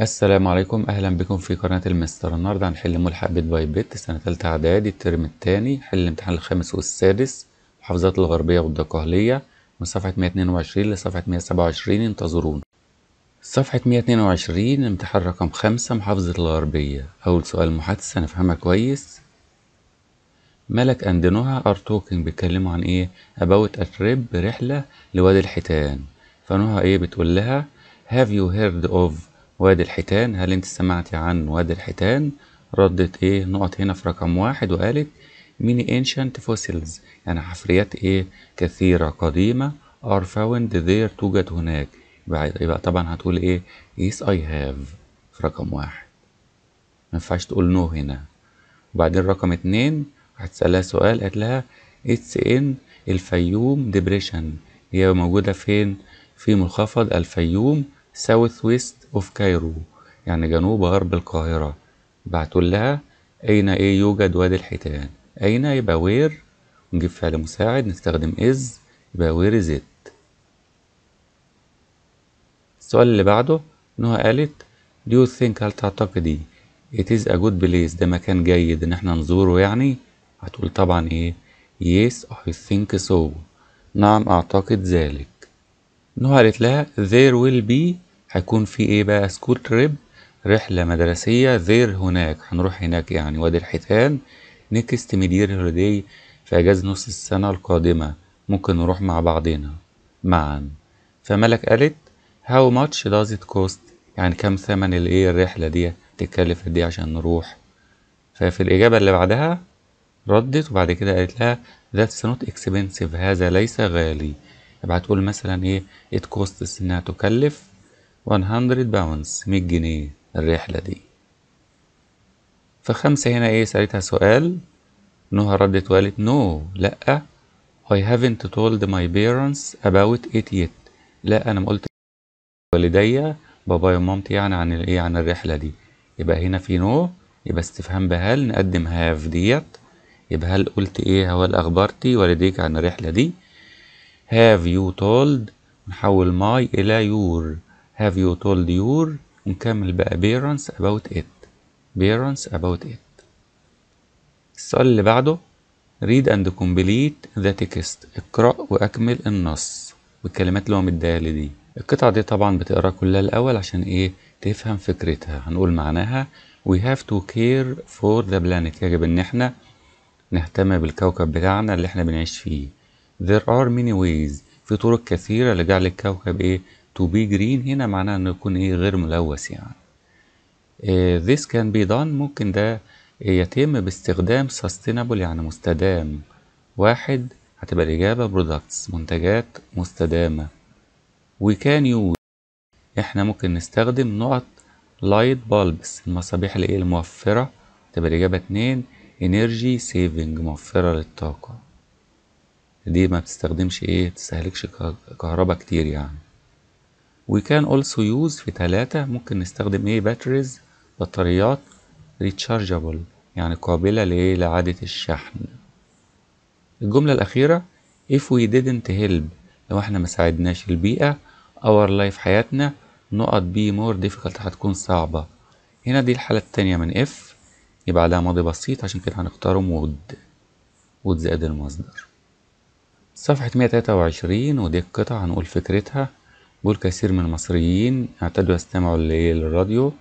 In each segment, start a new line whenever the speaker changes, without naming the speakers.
السلام عليكم اهلا بكم في قناه المستر النهارده هنحل ملحق بيت باي بيت سنه ثالثه اعدادي الترم الثاني حل الامتحان الخامس والسادس محافظات الغربيه والدقهليه من صفحه 122 لصفحه 127 انتظرونا صفحه 122 امتحان رقم 5 محافظه الغربيه اول سؤال محادثه نفهمها كويس ملك اند نهى ار توكينج بيتكلموا عن ايه اباوت اتريب رحله لوادي الحيتان فنوها ايه بتقول لها هاف يو هيرد اوف وادي الحيتان هل انت سمعتي عن وادي الحيتان ردت ايه نقط هنا في رقم واحد وقالت ميني ancient fossils يعني حفريات ايه كثيرة قديمة are found there توجد هناك يبقى, طبعا هتقول ايه yes I have في رقم واحد مينفعش تقول no هنا وبعدين رقم اتنين هتسألها سؤال قالت لها it's in الفيوم ديبريشن هي موجودة فين في منخفض الفيوم ساوث ويست أوف كايرو يعني جنوب غرب القاهرة بعتوا لها أين إيه يوجد وادي الحيتان أين يبقى وير ونجيب فعل مساعد نستخدم إز يبقى وير زيت السؤال اللي بعده نهى قالت do you think هل تعتقدي it is a good place ده مكان جيد ان احنا نزوره يعني هتقول طبعا ايه yes I think so نعم اعتقد ذلك نهى قالت لها there will be هيكون في ايه بقى سكول تريب رحلة مدرسية ذير هناك هنروح هناك يعني وادي الحيتان نيكست مدير هوليداي في اجازة نص السنة القادمة ممكن نروح مع بعضنا معا فملك قالت هاو ماتش داز ات كوست يعني كم ثمن الايه الرحلة دي تتكلف قد ايه عشان نروح ففي الإجابة اللي بعدها ردت وبعد كده قالت لها that's not expensive هذا ليس غالي يبقى هتقول مثلا ايه it costs انها تكلف 100 باونس 100 جنيه الرحلة دي فخمسة هنا ايه سألتها سؤال نهى ردت وقالت نو لأ I haven't told my parents about it yet لا أنا ما قلت والدي بابايا ومامتي يعني عن الايه عن الرحلة دي يبقى هنا في نو يبقى استفهام بهل نقدم هاف ديت يبقى هل قلت ايه هو اخبرتي والديك عن الرحلة دي have you told نحول ماي الى يور have you told your ونكمل بقى parents about it parents about it السؤال اللي بعده read and complete the text اقرأ وأكمل النص والكلمات اللي هو مديها لي دي القطعة دي طبعا بتقرأ كلها الأول عشان إيه تفهم فكرتها هنقول معناها we have to care for the planet يجب إن إحنا نهتم بالكوكب بتاعنا اللي إحنا بنعيش فيه there are many ways في طرق كثيرة لجعل الكوكب إيه to be green هنا معناه انه يكون ايه غير ملوث يعني إيه، this can be done ممكن ده يتم باستخدام sustainable يعني مستدام واحد هتبقى الإجابة products منتجات مستدامة we can use احنا ممكن نستخدم نقط light bulbs المصابيح اللي ايه الموفرة تبقى الإجابة اتنين energy saving موفرة للطاقة دي ما بتستخدمش ايه تستهلكش كهرباء كتير يعني we can also use في تلاتة ممكن نستخدم ايه باتريز بطاريات rechargeable يعني قابلة لإيه لإعادة الشحن الجملة الأخيرة if we didn't help لو احنا مساعدناش البيئة our life حياتنا نقط be more difficult هتكون صعبة هنا دي الحالة التانية من if يبقى عليها ماضي بسيط عشان كده هنختاره would would زائد المصدر صفحة 123 ودي القطعة هنقول فكرتها كثير من المصريين اعتادوا يستمعوا للراديو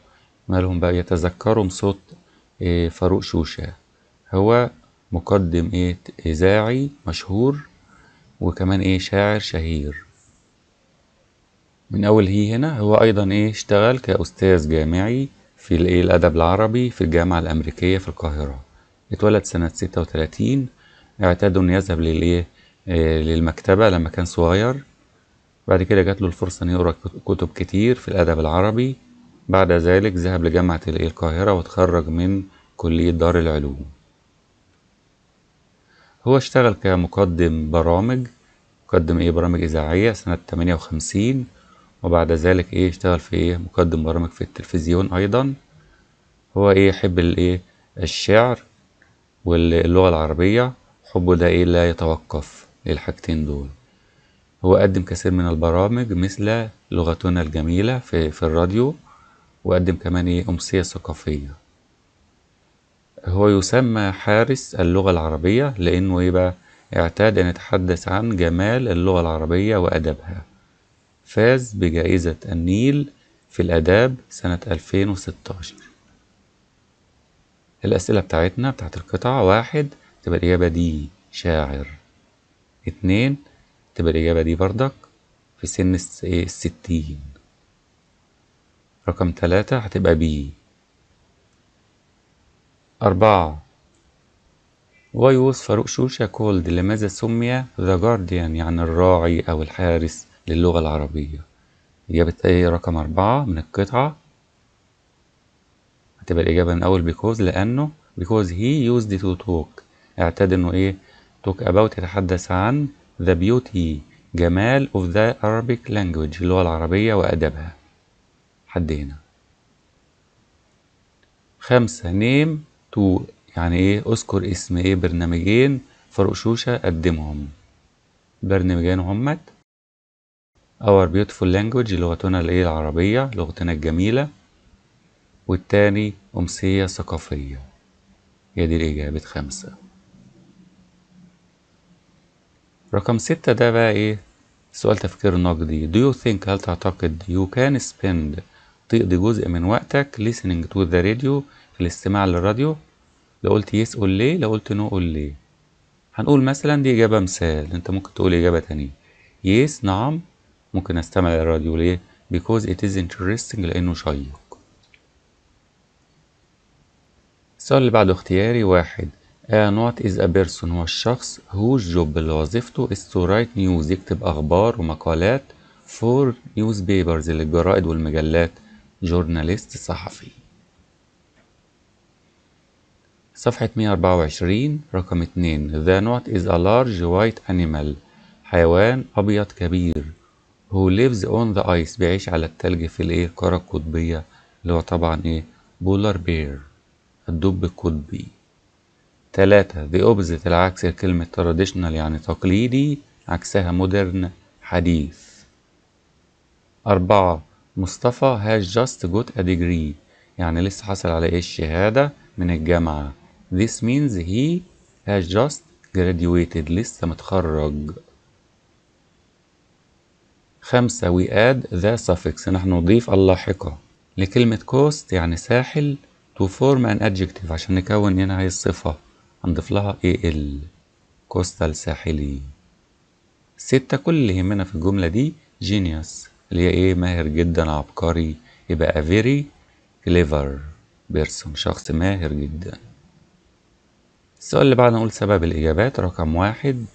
مالهم بقى يتذكروا صوت آه، فاروق شوشة هو مقدم ايه اذاعي مشهور وكمان ايه شاعر شهير من اول هي هنا هو ايضا ايه اشتغل كاستاذ جامعي في الايه الادب العربي في الجامعة الامريكية في القاهرة اتولد سنة ستة وتلاتين اعتاد انه يذهب للايه آه، للمكتبة لما كان صغير بعد كده جات له الفرصة أن يقرأ كتب كتير في الأدب العربي بعد ذلك ذهب لجامعة القاهرة وتخرج من كلية دار العلوم هو اشتغل كمقدم برامج مقدم ايه برامج إذاعية سنة 58 وبعد ذلك ايه اشتغل في ايه مقدم برامج في التلفزيون أيضا هو ايه يحب الايه الشعر واللغة العربية حبه ده ايه لا يتوقف للحاجتين دول هو قدم كثير من البرامج مثل لغتنا الجميلة في, في الراديو وقدم كمان إيه؟ أمسية ثقافية هو يسمى حارس اللغة العربية لأنه يبقى اعتاد أن يتحدث عن جمال اللغة العربية وأدبها فاز بجائزة النيل في الآداب سنة 2016 الأسئلة بتاعتنا بتاعت القطعة واحد تبقى الإجابة دي شاعر اتنين اكتب الإجابة دي بردك في سن إيه، الستين رقم تلاتة هتبقى بي أربعة Why was فاروق شوشة كولد لماذا سمي ذا جارديان يعني الراعي أو الحارس للغة العربية إجابة أي رقم أربعة من القطعة هتبقى الإجابة من أول because لأنه because he used to talk اعتاد إنه إيه talk about يتحدث عن ذا بيوتي جمال اوف ذا Arabic لانجوج اللغة العربية وأدبها حد هنا خمسة نيم تو يعني ايه اذكر اسم ايه برنامجين فاروق شوشة قدمهم برنامجين همت Our Beautiful Language لغتنا الايه العربية لغتنا الجميلة والتاني أمسية ثقافية هي دي الإجابة خمسة رقم ستة ده بقى ايه سؤال تفكير نقدي do you think هل تعتقد you can spend تقضي جزء من وقتك listening to the radio في الاستماع للراديو لو قلت yes قول ليه لو قلت no قول ليه هنقول مثلا دي إجابة مثال انت ممكن تقول إجابة تانية yes نعم ممكن استمع للراديو ليه because it is interesting لأنه شيق السؤال اللي بعده اختياري واحد A not is a person هو الشخص هو جوب اللي وظيفته از تو رايت نيوز يكتب أخبار ومقالات فور نيوز بيبرز للجرائد والمجلات جورناليست صحفي صفحة 124 رقم 2 The knot is a large white animal حيوان أبيض كبير who lives on the ice بيعيش على التلج في الايه القارة القطبية اللي هو طبعا ايه بولار بير الدب القطبي تلاتة the opposite العكس لكلمة traditional يعني تقليدي عكسها modern حديث أربعة مصطفى has just got a degree يعني لسه حصل على ايه الشهادة من الجامعة this means he has just graduated لسه متخرج خمسة we add the suffix نحن نضيف اللاحقة لكلمة cost يعني ساحل to form an adjective عشان نكون هنا هي الصفة هنضيف لها ال كوستال ساحلي ستة كل اللي يهمنا في الجملة دي جينيوس اللي هي ايه ماهر جدا عبقري يبقى فيري كليفر بيرسون شخص ماهر جدا السؤال اللي بعد نقول سبب الإجابات رقم واحد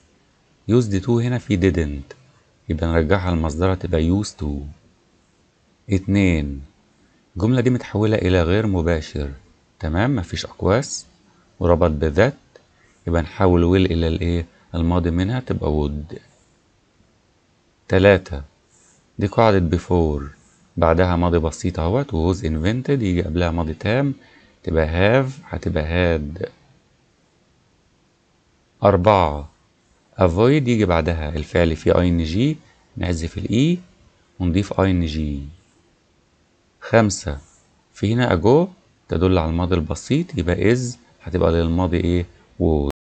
يوز دي تو هنا في didn't يبقى نرجعها لمصدرها تبقى يوز تو اتنين الجملة دي متحولة إلى غير مباشر تمام مفيش أقواس وربط بذات يبقى نحول will إلى الإيه الماضي منها تبقى would تلاتة دي قاعدة before بعدها ماضي بسيط اهوت ووز invented يجي قبلها ماضي تام تبقى have هتبقى had أربعة avoid يجي بعدها الفعل فيه ing نعزف الإي e، ونضيف ing خمسة في هنا ago تدل على الماضي البسيط يبقى is هتبقى للماضي إيه was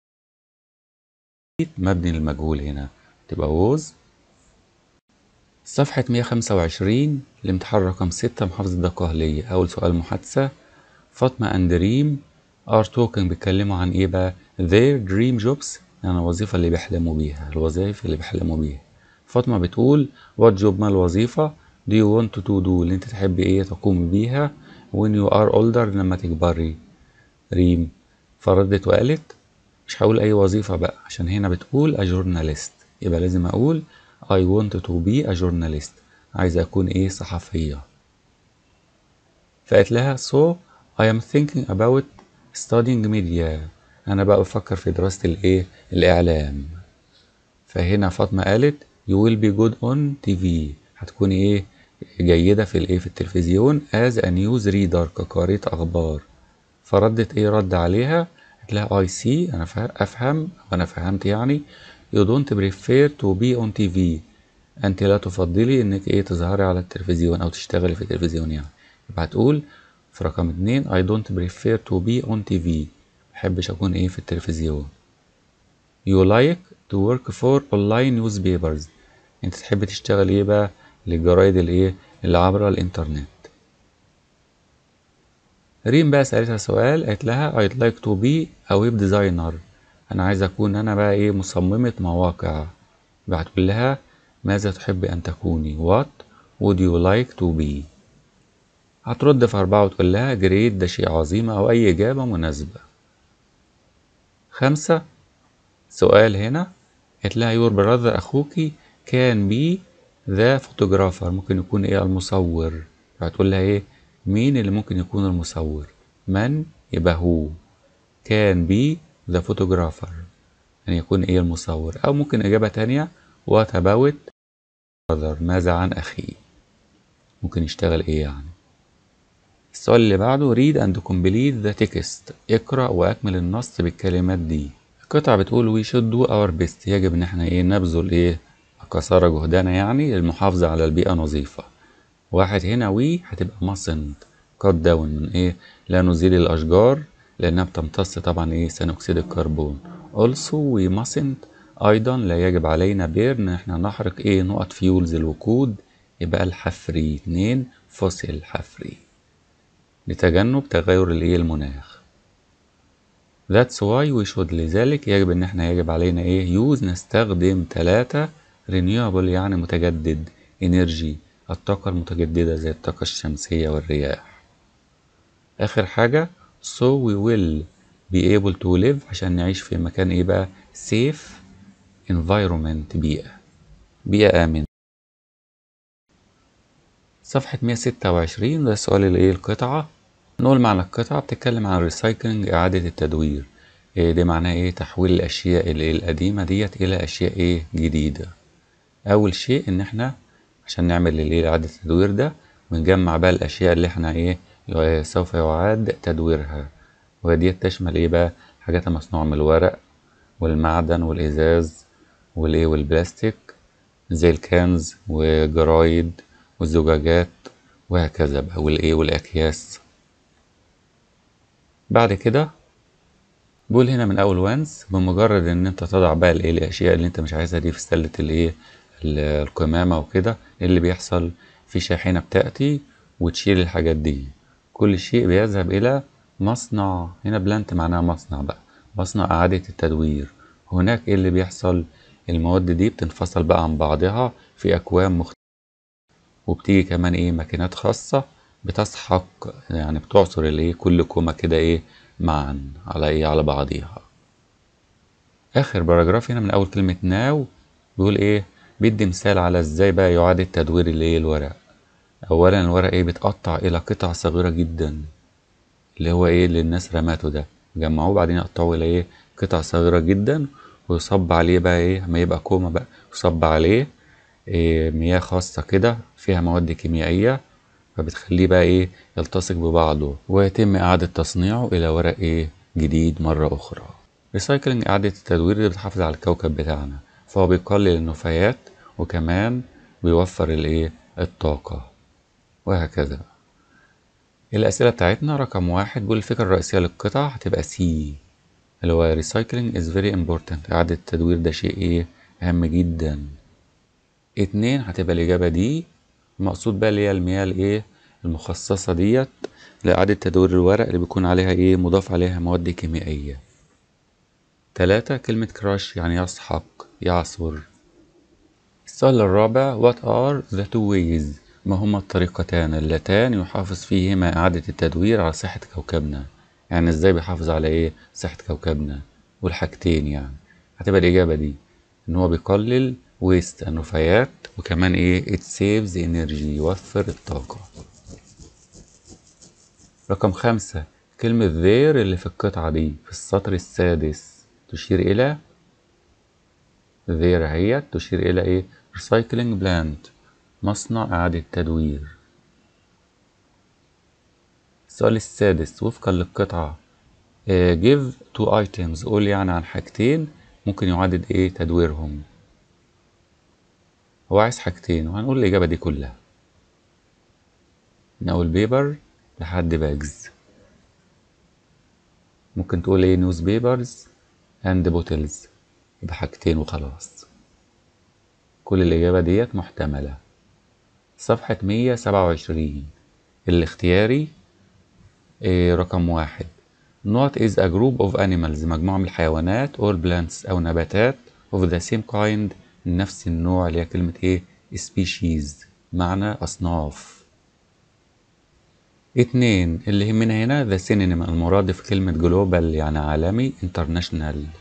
مبني للمجهول هنا تبقى ووز صفحة 125 الامتحان رقم 6 محافظة الدقهلية أول سؤال محادثة فاطمة أند ريم ار توكن بيتكلموا عن إيه بقى؟ their dream jobs يعني الوظيفة اللي بيحلموا بيها الوظائف اللي بيحلموا بيها فاطمة بتقول what job ما الوظيفة do you want to do اللي انت تحب ايه تقوم بيها when you are older لما تكبري ريم فردت وقالت مش هقول أي وظيفة بقى عشان هنا بتقول a journalist يبقى لازم أقول I want to be a journalist عايز أكون إيه صحفية فقالت لها so I am thinking about studying media أنا بقى بفكر في دراسة الإيه الإعلام فهنا فاطمة قالت you will be good on TV هتكون إيه جيدة في الإيه في التلفزيون as a news reader كقارئة أخبار فردت إيه رد عليها لا اي سي انا افهم وانا فهمت يعني يو دونت بريفير تو بي اون تي في انت لا تفضلي انك ايه تظهري على التلفزيون او تشتغلي في التلفزيون يعني يبقى هتقول في رقم اتنين دونت بريفير تو بي اون تي في محبش أكون إيه في التلفزيون يو لايك تو ورك فور اونلاين نيوز بيبرز أنت تحب تشتغلي إيه بقى للجرايد الإيه اللي عبر الإنترنت ريم بقى سألتها سؤال قالت لها I'd like to be a web designer أنا عايز أكون أنا بقى إيه مصممة مواقع بتقول لها ماذا تحب أن تكوني What would you like to be هترد في أربعة وتقول لها جريد ده شيء عظيم أو أي إجابة مناسبة خمسة سؤال هنا قالت لها يور براذر أخوكي كان بي ذا فوتوغرافر ممكن يكون إيه المصور هتقول لها إيه مين اللي ممكن يكون المصور من يبقى هو كان بي ذا فوتوغرافر أن يكون إيه المصور أو ممكن إجابة تانية وات أباوت ماذا عن أخيه ممكن يشتغل إيه يعني السؤال اللي بعده read and complete the text اقرأ وأكمل النص بالكلمات دي القطعة بتقول we should do our best يجب إن احنا إيه نبذل إيه قصارى جهدنا يعني للمحافظة على البيئة نظيفة واحد هنا وي هتبقى mustn't كات داون من ايه لا نزيل الاشجار لانها بتمتص طبعا ايه ثاني اكسيد الكربون also we mustn't ايضا لا يجب علينا بيرن احنا نحرق ايه نقط فيولز الوقود يبقى الحفري اتنين فوسيل حفري لتجنب تغير الايه المناخ that's why we should لذلك يجب ان احنا يجب علينا ايه يوز نستخدم تلاتة renewable يعني متجدد energy الطاقة المتجددة زي الطاقة الشمسية والرياح آخر حاجة so we will be able to live عشان نعيش في مكان ايه بقى safe environment بيئة بيئة آمنة صفحة 126 ده سؤال الايه القطعة نقول معنى القطعة بتتكلم عن recycling إعادة التدوير إيه ده معناه ايه تحويل الأشياء القديمة ديت إلى أشياء ايه جديدة أول شيء إن احنا عشان نعمل الايه اعادة التدوير ده ونجمع بقى الاشياء اللي احنا ايه سوف يعاد تدويرها وديت تشمل ايه بقى حاجات مصنوعة من الورق والمعدن والازاز والايه والبلاستيك زي الكنز والجرايد والزجاجات وهكذا بقى والايه والاكياس بعد كده بقول هنا من اول وانس بمجرد ان انت تضع بقى الايه الاشياء اللي انت مش عايزها دي في سله الايه القمامة وكده إيه اللي بيحصل في شاحنة بتأتي وتشيل الحاجات دي كل شيء بيذهب إلى مصنع هنا بلانت معناها مصنع بقى مصنع إعادة التدوير هناك إيه اللي بيحصل المواد دي بتنفصل بقى عن بعضها في أكوام مختلفة وبتيجي كمان إيه ماكينات خاصة بتسحق يعني بتعصر الإيه كل كومة كده إيه معا على إيه على بعضيها آخر باراجراف هنا من أول كلمة ناو بيقول إيه بيدي مثال على ازاي بقى يعاد تدوير الايه الورق اولا الورق ايه بيتقطع الى قطع صغيره جدا اللي هو ايه اللي الناس رماته ده جمعوه بعدين يقطعوه الى ايه قطع صغيره جدا ويصب عليه بقى ايه ما يبقى كومه بقى يصب عليه إيه مياه خاصه كده فيها مواد كيميائيه فبتخليه بقى ايه يلتصق ببعضه ويتم اعاده تصنيعه الى ورق ايه جديد مره اخرى ريسايكلينج اعاده التدوير اللي بتحافظ على الكوكب بتاعنا فهو بيقلل النفايات وكمان بيوفر الايه الطاقة وهكذا الأسئلة بتاعتنا رقم واحد بيقول الفكرة الرئيسية للقطع هتبقى سي اللي هو recycling is very important إعادة التدوير ده شيء إيه أهم جدا اتنين هتبقى الإجابة دي المقصود بقى اللي هي المياه الإيه المخصصة ديت لإعادة تدوير الورق اللي بيكون عليها إيه مضاف عليها مواد كيميائية تلاتة كلمة كراش يعني يسحق يعصر السؤال الرابع What are the two ways ما هما الطريقتان اللتان يحافظ فيهما إعادة التدوير على صحة كوكبنا يعني ازاي بيحافظ على ايه صحة كوكبنا والحاجتين يعني هتبقى الإجابة دي إن هو بيقلل ويست النفايات وكمان ايه it saves energy يوفر الطاقة رقم خمسة كلمة there اللي في القطعة دي في السطر السادس تشير إلى There هي تشير إلى إيه؟ Recycling Plant مصنع إعادة تدوير السؤال السادس وفقا للقطعة uh, give two items قول يعني عن حاجتين ممكن يعدد إيه تدويرهم هو عايز حاجتين وهنقول الإجابة دي كلها من أول بيبر لحد باجز ممكن تقول إيه نيوز بيبرز أند بوتلز بحاجتين وخلاص كل الإجابة ديت محتملة صفحة 127 الاختياري آه، رقم واحد Not is a group of animals مجموعة من الحيوانات or plants أو نباتات of the same kind نفس النوع اللي هي كلمة إيه species معنى أصناف اتنين اللي من هنا the synonym المرادف كلمة global يعني عالمي international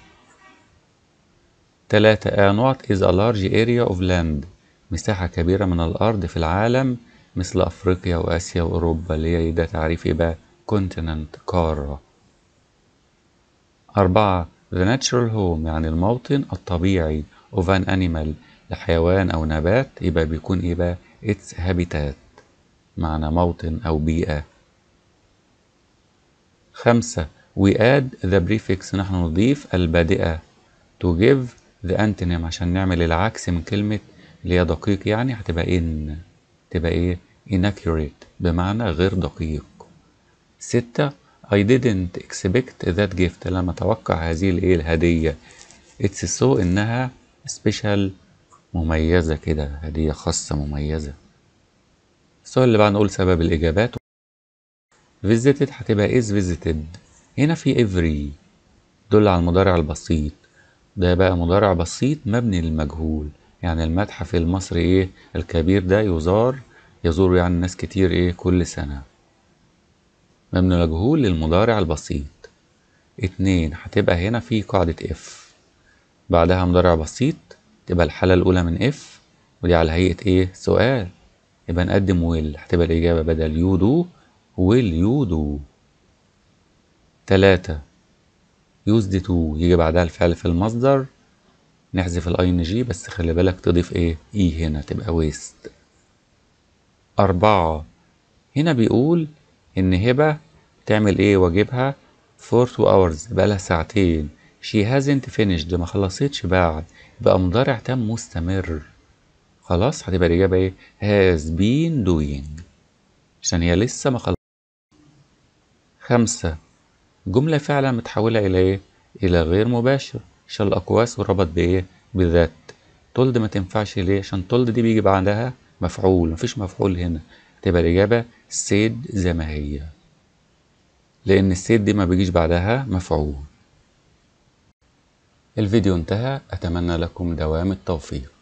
ثلاثة A not is a large area of land مساحة كبيرة من الأرض في العالم مثل أفريقيا وآسيا وأوروبا اللي هي ده تعريف إيه بقى continent قارة أربعة The natural home يعني الموطن الطبيعي of an animal لحيوان أو نبات يبقى بيكون إيه بقى its habitat معنى موطن أو بيئة خمسة We add the prefix نحن نضيف البادئة to give ذا antonym عشان نعمل العكس من كلمة اللي هي دقيق يعني هتبقى ان تبقى ايه inaccurate بمعنى غير دقيق ستة I didn't expect that gift لما أتوقع هذه الايه الهدية it's so انها special مميزة كده هدية خاصة مميزة السؤال اللي بعد نقول سبب الإجابات visited هتبقى is visited هنا في every دل على المضارع البسيط ده بقى مضارع بسيط مبني للمجهول يعني المتحف المصري ايه الكبير ده يزار يزور يعني ناس كتير ايه كل سنة مبني مجهول للمضارع البسيط اتنين هتبقى هنا في قاعدة اف بعدها مضارع بسيط تبقى الحالة الأولى من اف ودي على هيئة ايه سؤال يبقى نقدم ويل هتبقى الإجابة بدل يو دو ويل يو دو تلاتة used to يجي بعدها الفعل في المصدر نحذف الاي ان جي بس خلي بالك تضيف ايه اي e هنا تبقى ويست أربعة هنا بيقول إن هبة تعمل إيه واجبها for two hours بقالها ساعتين she hasn't finished ما خلصتش بعد بقى مضارع تام مستمر خلاص هتبقى الإجابة إيه has been doing عشان هي لسه ما خلصتش خمسة جملة فعلا متحولة إلى إيه؟ إلى غير مباشر عشان الأقواس وربط بإيه؟ بذات تولد ما تنفعش ليه؟ عشان تولد دي بيجي بعدها مفعول مفيش مفعول هنا تبقى الإجابة سيد زي ما هي لأن السيد دي ما بيجيش بعدها مفعول الفيديو انتهى أتمنى لكم دوام التوفيق